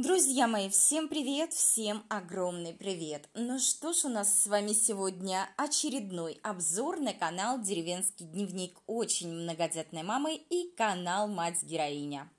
Друзья мои, всем привет, всем огромный привет! Ну что ж, у нас с вами сегодня очередной обзор на канал «Деревенский дневник» очень многодетной мамы и канал «Мать-героиня»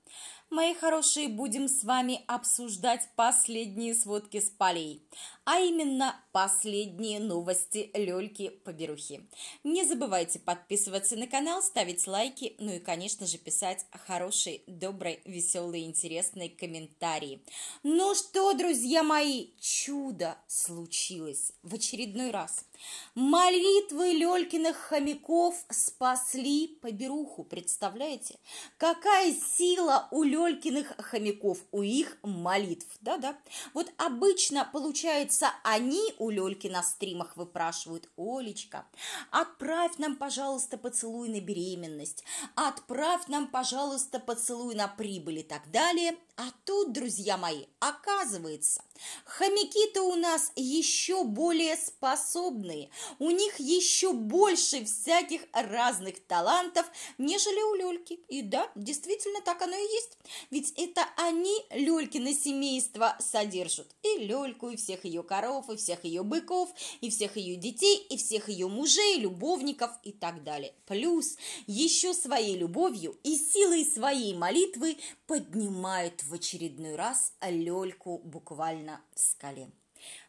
мои хорошие, будем с вами обсуждать последние сводки с полей, а именно последние новости Лёльки-поберухи. Не забывайте подписываться на канал, ставить лайки, ну и, конечно же, писать хорошие, добрые, веселые, интересные комментарии. Ну что, друзья мои, чудо случилось в очередной раз – Молитвы Лелькиных хомяков спасли поберуху, представляете? Какая сила у Лелькиных хомяков, у их молитв, да-да. Вот обычно, получается, они у Лельки на стримах выпрашивают, Олечка, отправь нам, пожалуйста, поцелуй на беременность, отправь нам, пожалуйста, поцелуй на прибыль и так далее – а тут, друзья мои, оказывается, хомяки-то у нас еще более способные. У них еще больше всяких разных талантов, нежели у люльки. И да, действительно так оно и есть. Ведь это они люлькино семейство содержат. И люльку, и всех ее коров, и всех ее быков, и всех ее детей, и всех ее мужей, любовников и так далее. Плюс еще своей любовью и силой своей молитвы поднимают в очередной раз Лёльку буквально с колен.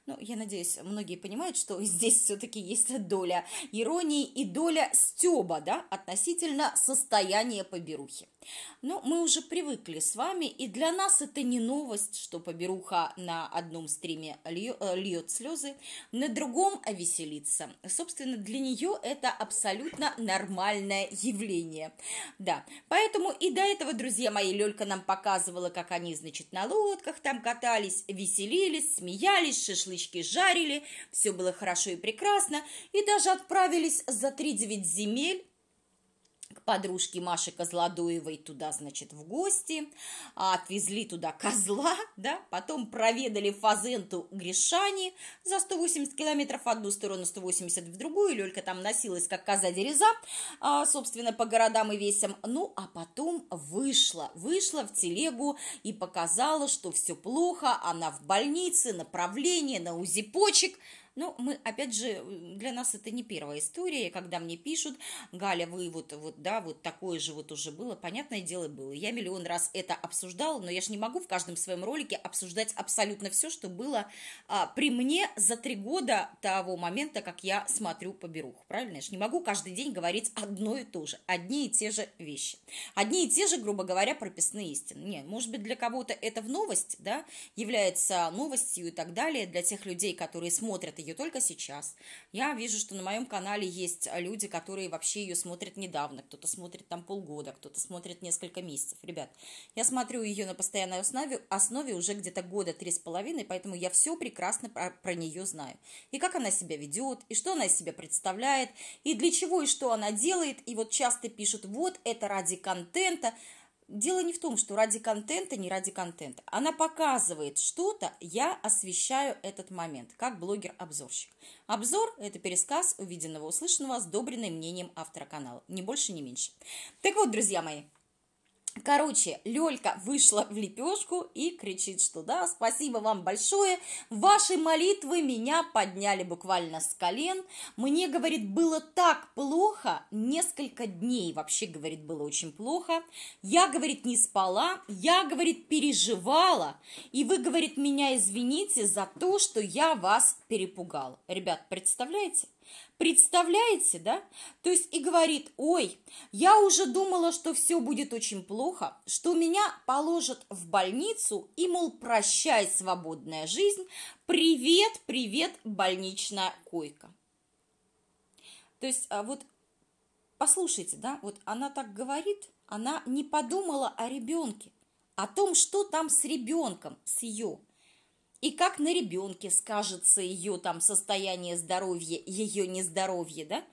Ну, я надеюсь, многие понимают, что здесь все-таки есть доля иронии и доля стеба, да, относительно состояния поберухи. Но ну, мы уже привыкли с вами, и для нас это не новость, что поберуха на одном стриме льет э, слезы, на другом веселится. Собственно, для нее это абсолютно нормальное явление. Да, поэтому и до этого, друзья мои, Лёлька нам показывала, как они, значит, на лодках там катались, веселились, смеялись, шашлычки жарили, все было хорошо и прекрасно, и даже отправились за 3-9 земель подружки Маши Козлодуевой туда, значит, в гости, а отвезли туда козла, да, потом проведали фазенту Гришани за 180 километров в одну сторону, 180 в другую, Лёлька там носилась, как коза-дереза, а, собственно, по городам и весям, ну, а потом вышла, вышла в телегу и показала, что все плохо, она в больнице, направление на УЗИ почек – ну, мы, опять же, для нас это не первая история, когда мне пишут, Галя, вы вот, вот, да, вот такое же вот уже было, понятное дело было. Я миллион раз это обсуждала, но я же не могу в каждом своем ролике обсуждать абсолютно все, что было а, при мне за три года того момента, как я смотрю по поберуху, правильно? Я же не могу каждый день говорить одно и то же, одни и те же вещи, одни и те же, грубо говоря, прописные истины. Не, может быть, для кого-то это в новость, да, является новостью и так далее, для тех людей, которые смотрят ее только сейчас. Я вижу, что на моем канале есть люди, которые вообще ее смотрят недавно. Кто-то смотрит там полгода, кто-то смотрит несколько месяцев. Ребят, я смотрю ее на постоянной основе, основе уже где-то года три с половиной, поэтому я все прекрасно про, про нее знаю. И как она себя ведет, и что она из себя представляет, и для чего, и что она делает. И вот часто пишут, вот это ради контента, дело не в том, что ради контента, не ради контента. Она показывает что-то, я освещаю этот момент, как блогер-обзорщик. Обзор – это пересказ увиденного, услышанного, сдобренный мнением автора канала. Ни больше, ни меньше. Так вот, друзья мои, Короче, Лёлька вышла в лепешку и кричит, что да, спасибо вам большое, ваши молитвы меня подняли буквально с колен. Мне, говорит, было так плохо, несколько дней вообще, говорит, было очень плохо. Я, говорит, не спала, я, говорит, переживала, и вы, говорит, меня извините за то, что я вас перепугала. Ребят, представляете? Представляете, да? То есть и говорит, ой, я уже думала, что все будет очень плохо, что меня положат в больницу и, мол, прощай, свободная жизнь, привет, привет, больничная койка. То есть а, вот послушайте, да, вот она так говорит, она не подумала о ребенке, о том, что там с ребенком, с ее и как на ребенке скажется ее там состояние здоровья, ее нездоровье, да,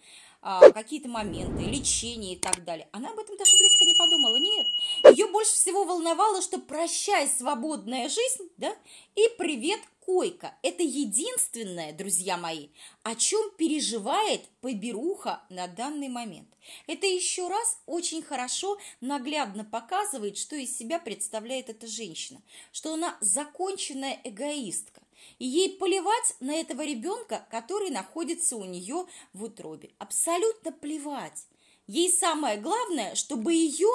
а, какие-то моменты, лечение и так далее. Она об этом даже близко не подумала, нет. Ее больше всего волновало, что прощай свободная жизнь, да, и привет койка. Это единственное, друзья мои, о чем переживает поберуха на данный момент. Это еще раз очень хорошо наглядно показывает, что из себя представляет эта женщина, что она законченная эгоистка. И ей плевать на этого ребенка, который находится у нее в утробе. Абсолютно плевать. Ей самое главное, чтобы ее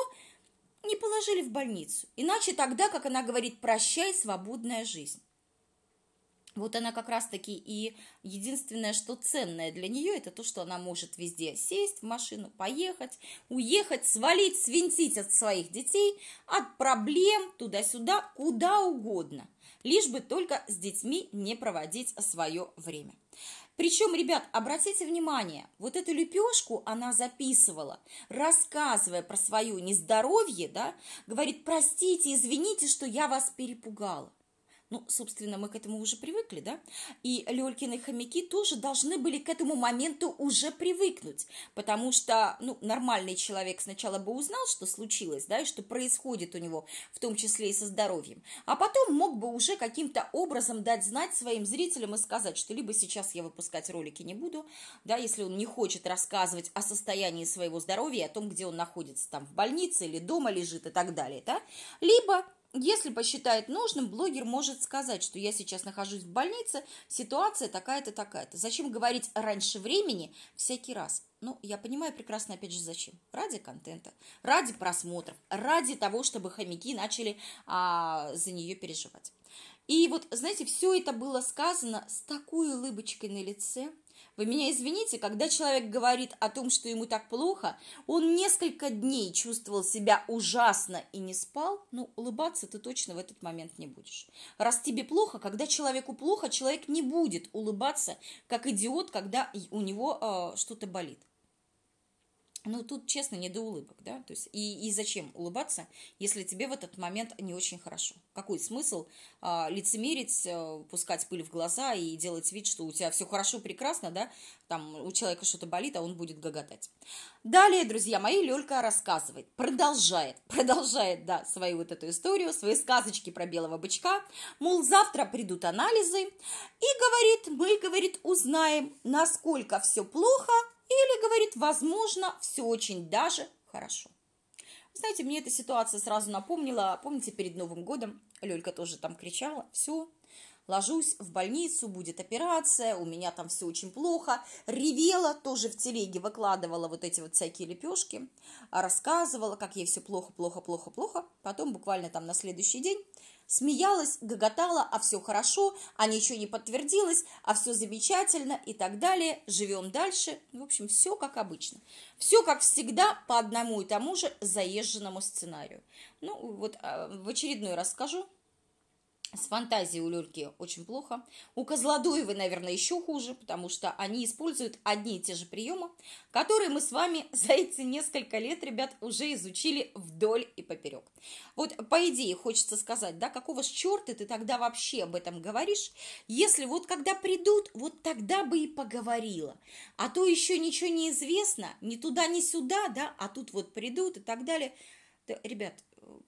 не положили в больницу. Иначе тогда, как она говорит, прощай, свободная жизнь вот она как раз-таки и единственное, что ценное для нее, это то, что она может везде сесть в машину, поехать, уехать, свалить, свинтить от своих детей, от проблем туда-сюда, куда угодно, лишь бы только с детьми не проводить свое время. Причем, ребят, обратите внимание, вот эту лепешку она записывала, рассказывая про свое нездоровье, да, говорит, простите, извините, что я вас перепугала. Ну, собственно, мы к этому уже привыкли, да? И Лёлькины хомяки тоже должны были к этому моменту уже привыкнуть, потому что, ну, нормальный человек сначала бы узнал, что случилось, да, и что происходит у него, в том числе и со здоровьем, а потом мог бы уже каким-то образом дать знать своим зрителям и сказать, что либо сейчас я выпускать ролики не буду, да, если он не хочет рассказывать о состоянии своего здоровья, о том, где он находится, там, в больнице или дома лежит и так далее, да, либо если посчитает нужным, блогер может сказать, что я сейчас нахожусь в больнице, ситуация такая-то, такая-то. Зачем говорить раньше времени всякий раз? Ну, я понимаю прекрасно, опять же, зачем. Ради контента, ради просмотров, ради того, чтобы хомяки начали а, за нее переживать. И вот, знаете, все это было сказано с такой улыбочкой на лице – вы меня извините, когда человек говорит о том, что ему так плохо, он несколько дней чувствовал себя ужасно и не спал, ну, улыбаться ты точно в этот момент не будешь. Раз тебе плохо, когда человеку плохо, человек не будет улыбаться, как идиот, когда у него э, что-то болит. Ну, тут, честно, не до улыбок, да? То есть, и, и зачем улыбаться, если тебе в этот момент не очень хорошо? Какой смысл э, лицемерить, э, пускать пыль в глаза и делать вид, что у тебя все хорошо, прекрасно, да? Там у человека что-то болит, а он будет гоготать. Далее, друзья мои, Лёлька рассказывает, продолжает, продолжает, да, свою вот эту историю, свои сказочки про белого бычка. Мол, завтра придут анализы и говорит, мы, говорит, узнаем, насколько все плохо – или, говорит, возможно, все очень даже хорошо. Знаете, мне эта ситуация сразу напомнила, помните, перед Новым годом Лёлька тоже там кричала, все ложусь в больницу, будет операция, у меня там все очень плохо, ревела, тоже в телеге выкладывала вот эти вот всякие лепешки, рассказывала, как ей все плохо, плохо, плохо, плохо, потом буквально там на следующий день смеялась, гоготала, а все хорошо, а ничего не подтвердилось, а все замечательно и так далее, живем дальше, в общем, все как обычно. Все как всегда по одному и тому же заезженному сценарию. Ну, вот а, в очередной раз скажу, с фантазией у Лёльки очень плохо. У Козлодуевой, наверное, еще хуже, потому что они используют одни и те же приемы, которые мы с вами за эти несколько лет, ребят, уже изучили вдоль и поперек. Вот по идее хочется сказать, да, какого ж черта ты тогда вообще об этом говоришь, если вот когда придут, вот тогда бы и поговорила. А то еще ничего не известно, ни туда, ни сюда, да, а тут вот придут и так далее. Да, ребят,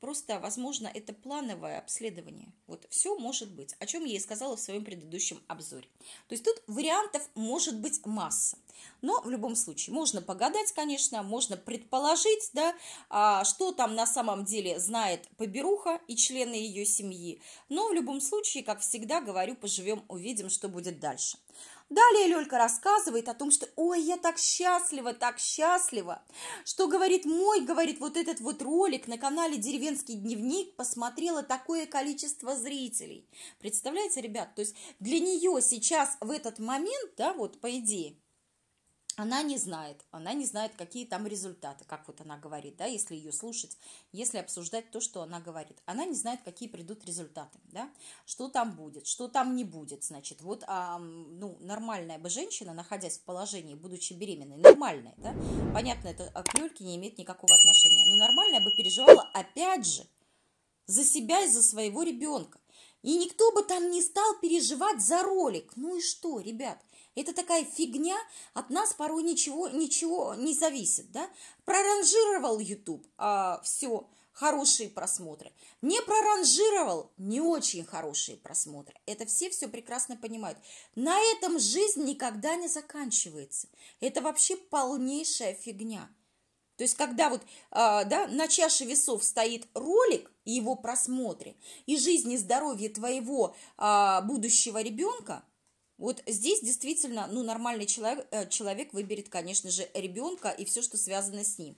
просто, возможно, это плановое обследование. Вот все может быть, о чем я и сказала в своем предыдущем обзоре. То есть тут вариантов может быть масса. Но в любом случае можно погадать, конечно, можно предположить, да, а, что там на самом деле знает поберуха и члены ее семьи. Но в любом случае, как всегда говорю, поживем, увидим, что будет дальше. Далее Лёлька рассказывает о том, что «Ой, я так счастлива, так счастлива!» Что говорит мой, говорит, вот этот вот ролик на канале «Деревенский дневник» посмотрело такое количество зрителей. Представляете, ребят, то есть для нее сейчас в этот момент, да, вот по идее, она не знает, она не знает, какие там результаты, как вот она говорит, да, если ее слушать, если обсуждать то, что она говорит. Она не знает, какие придут результаты, да, что там будет, что там не будет, значит. Вот, а, ну, нормальная бы женщина, находясь в положении, будучи беременной, нормальная, да, понятно, это а, к Лёльке не имеет никакого отношения, но нормальная бы переживала, опять же, за себя и за своего ребенка. И никто бы там не стал переживать за ролик. Ну и что, ребят, это такая фигня, от нас порой ничего, ничего не зависит, да? Проранжировал YouTube, а, все, хорошие просмотры. Не проранжировал, не очень хорошие просмотры. Это все все прекрасно понимают. На этом жизнь никогда не заканчивается. Это вообще полнейшая фигня. То есть, когда вот а, да, на чаше весов стоит ролик и его просмотры и жизнь и здоровье твоего а, будущего ребенка – вот здесь действительно, ну, нормальный человек, э, человек выберет, конечно же, ребенка и все, что связано с ним.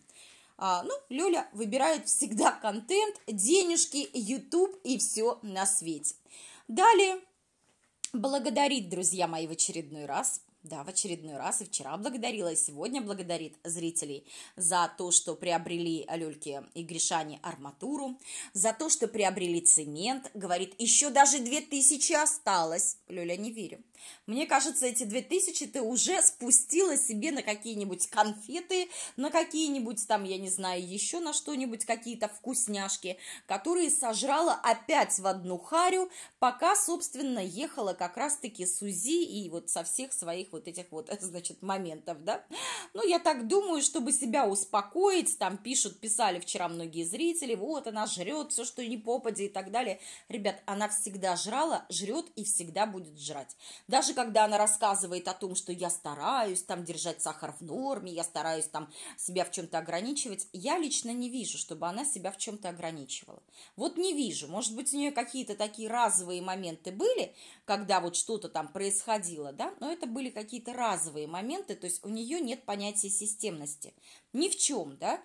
А, ну, Лёля выбирает всегда контент, денежки, YouTube и все на свете. Далее, благодарить, друзья мои, в очередной раз – да, в очередной раз, и вчера благодарила, и сегодня благодарит зрителей за то, что приобрели Алёльки и Гришане арматуру, за то, что приобрели цемент, говорит, еще даже 2000 осталось, Лёля, не верю, мне кажется, эти 2000 ты уже спустила себе на какие-нибудь конфеты, на какие-нибудь там, я не знаю, еще на что-нибудь, какие-то вкусняшки, которые сожрала опять в одну харю, пока, собственно, ехала как раз-таки с УЗИ и вот со всех своих вот этих вот, значит, моментов, да. Ну, я так думаю, чтобы себя успокоить, там пишут, писали вчера многие зрители, вот она жрет все, что не попади и так далее. Ребят, она всегда жрала, жрет и всегда будет жрать. Даже когда она рассказывает о том, что я стараюсь там держать сахар в норме, я стараюсь там себя в чем-то ограничивать, я лично не вижу, чтобы она себя в чем-то ограничивала. Вот не вижу. Может быть, у нее какие-то такие разовые моменты были, когда вот что-то там происходило, да, но это были какие-то разовые моменты, то есть у нее нет понятия системности. Ни в чем, да,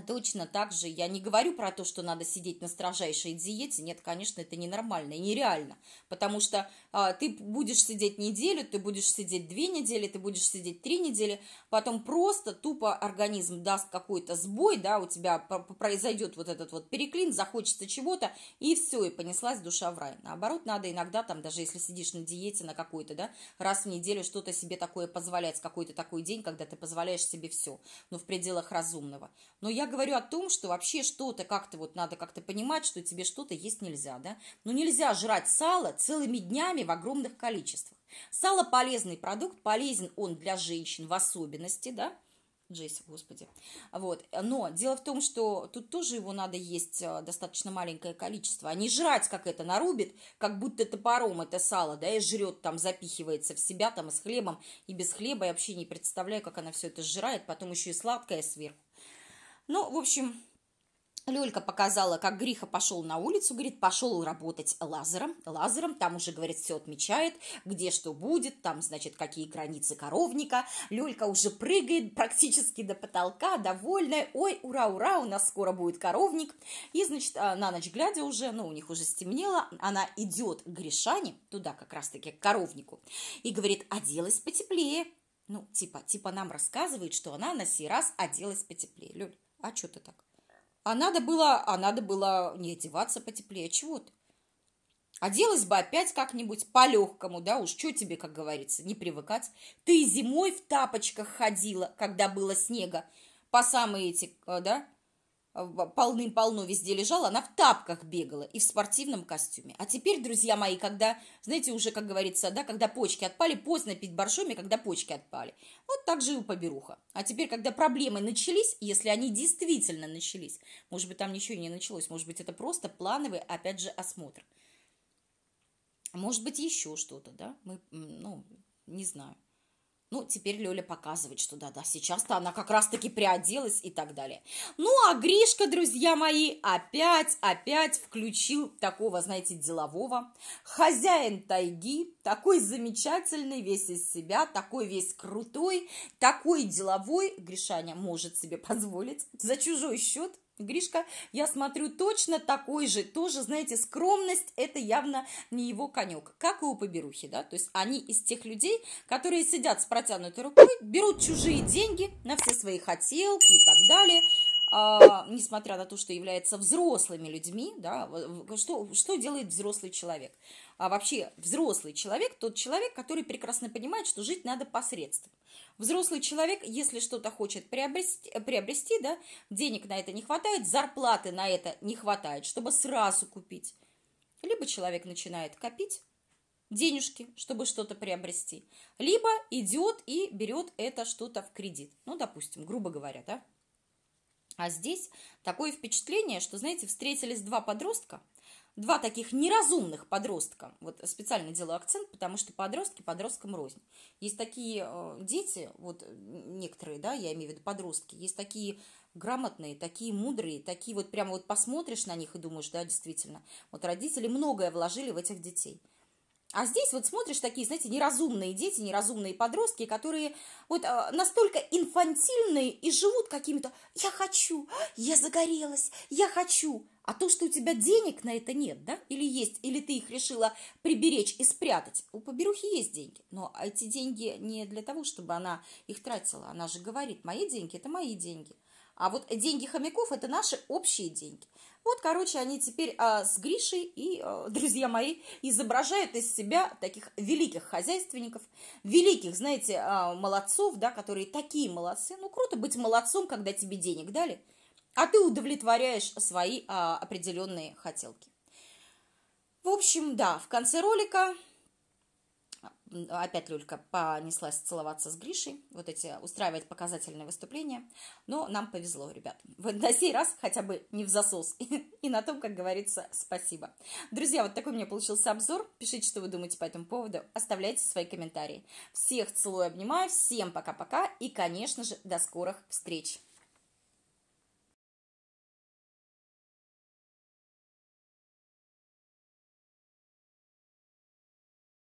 Точно так же я не говорю про то, что надо сидеть на строжайшей диете. Нет, конечно, это ненормально и нереально. Потому что а, ты будешь сидеть неделю, ты будешь сидеть две недели, ты будешь сидеть три недели. Потом просто тупо организм даст какой-то сбой, да, у тебя произойдет вот этот вот переклин, захочется чего-то, и все, и понеслась душа в рай. Наоборот, надо иногда там, даже если сидишь на диете на какой-то, да, раз в неделю что-то себе такое позволять, какой-то такой день, когда ты позволяешь себе все, но ну, в пределах разумного. Но я я говорю о том, что вообще что-то как-то вот надо как-то понимать, что тебе что-то есть нельзя, да. Но ну, нельзя жрать сало целыми днями в огромных количествах. Сало полезный продукт, полезен он для женщин в особенности, да. Джейс, господи. Вот. Но дело в том, что тут тоже его надо есть э, достаточно маленькое количество, а не жрать, как это нарубит, как будто топором это сало, да, и жрет там, запихивается в себя там с хлебом, и без хлеба. Я вообще не представляю, как она все это сжирает, потом еще и сладкое сверху. Ну, в общем, Лёлька показала, как Гриха пошел на улицу, говорит, пошел работать лазером, лазером, там уже, говорит, все отмечает, где что будет, там, значит, какие границы коровника, Лёлька уже прыгает практически до потолка, довольная, ой, ура, ура, у нас скоро будет коровник, и, значит, а, на ночь глядя уже, ну, у них уже стемнело, она идет к Гришане, туда как раз-таки, к коровнику, и говорит, оделась потеплее, ну, типа, типа нам рассказывает, что она на сей раз оделась потеплее, Лёль, а что ты так? А надо было, а надо было не одеваться потеплее, а чего ты? Оделась бы опять как-нибудь по-легкому, да уж, что тебе, как говорится, не привыкать. Ты зимой в тапочках ходила, когда было снега, по самые эти, э, да, полным-полно везде лежала, она в тапках бегала и в спортивном костюме. А теперь, друзья мои, когда, знаете, уже, как говорится, да, когда почки отпали, поздно пить боржоми, когда почки отпали. Вот так же и у поберуха. А теперь, когда проблемы начались, если они действительно начались, может быть, там ничего не началось, может быть, это просто плановый, опять же, осмотр. Может быть, еще что-то, да, мы, ну, не знаю. Ну, теперь Лёля показывает, что да-да, сейчас-то она как раз-таки приоделась и так далее. Ну, а Гришка, друзья мои, опять-опять включил такого, знаете, делового. Хозяин тайги, такой замечательный, весь из себя, такой весь крутой, такой деловой. Гришаня может себе позволить за чужой счет Гришка, я смотрю, точно такой же, тоже, знаете, скромность – это явно не его конек, как и у поберухи, да, то есть они из тех людей, которые сидят с протянутой рукой, берут чужие деньги на все свои хотелки и так далее – а, несмотря на то, что являются взрослыми людьми, да, что, что делает взрослый человек? А вообще взрослый человек – тот человек, который прекрасно понимает, что жить надо посредством. Взрослый человек, если что-то хочет приобрести, приобрести да, денег на это не хватает, зарплаты на это не хватает, чтобы сразу купить. Либо человек начинает копить, денежки, чтобы что-то приобрести, либо идет и берет это что-то в кредит. Ну, допустим, грубо говоря, да, а здесь такое впечатление, что, знаете, встретились два подростка, два таких неразумных подростка. Вот специально делаю акцент, потому что подростки подросткам рознь. Есть такие э, дети, вот некоторые, да, я имею в виду подростки, есть такие грамотные, такие мудрые, такие вот прямо вот посмотришь на них и думаешь, да, действительно, вот родители многое вложили в этих детей. А здесь вот смотришь такие, знаете, неразумные дети, неразумные подростки, которые вот а, настолько инфантильные и живут какими-то «я хочу», «я загорелась», «я хочу». А то, что у тебя денег на это нет, да, или есть, или ты их решила приберечь и спрятать, у поберухи есть деньги, но эти деньги не для того, чтобы она их тратила, она же говорит, мои деньги – это мои деньги, а вот деньги хомяков – это наши общие деньги. Вот, короче, они теперь а, с Гришей и, а, друзья мои, изображают из себя таких великих хозяйственников, великих, знаете, а, молодцов, да, которые такие молодцы. Ну, круто быть молодцом, когда тебе денег дали, а ты удовлетворяешь свои а, определенные хотелки. В общем, да, в конце ролика опять Люлька понеслась целоваться с Гришей, вот эти, устраивать показательные выступления. Но нам повезло, ребят. Вот на сей раз хотя бы не в засос. И на том, как говорится, спасибо. Друзья, вот такой у меня получился обзор. Пишите, что вы думаете по этому поводу. Оставляйте свои комментарии. Всех целую, обнимаю. Всем пока-пока. И, конечно же, до скорых встреч.